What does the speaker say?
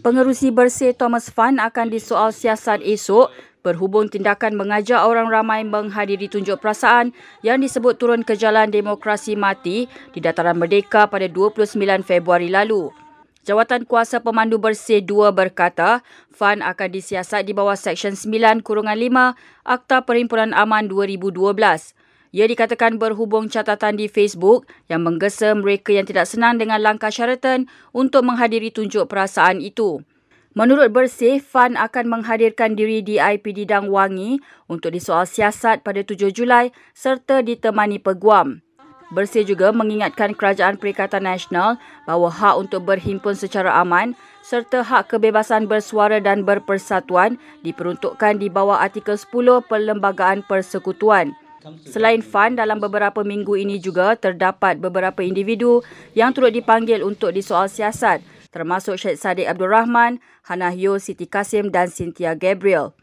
Pengerusi Bersih Thomas Fan akan disoal siasat esok berhubung tindakan mengajak orang ramai menghadiri tunjuk perasaan yang disebut turun ke jalan demokrasi mati di Dataran Merdeka pada 29 Februari lalu. Jawatan Kuasa Pemandu Bersih 2 berkata, Fan akan disiasat di bawah Seksyen 9-5 Akta Perhimpunan Aman 2012. Ia dikatakan berhubung catatan di Facebook yang menggesa mereka yang tidak senang dengan langkah Sheraton untuk menghadiri tunjuk perasaan itu. Menurut Bersih, Fan akan menghadirkan diri di IPD Dang Wangi untuk disoal siasat pada 7 Julai serta ditemani peguam. Bersih juga mengingatkan Kerajaan Perikatan Nasional bahawa hak untuk berhimpun secara aman serta hak kebebasan bersuara dan berpersatuan diperuntukkan di bawah Artikel 10 Perlembagaan Persekutuan. Selain Fan, dalam beberapa minggu ini juga terdapat beberapa individu yang turut dipanggil untuk disoal siasat termasuk Syed Saddiq Abdul Rahman, Hana Hyo, Siti Kasim dan Cynthia Gabriel.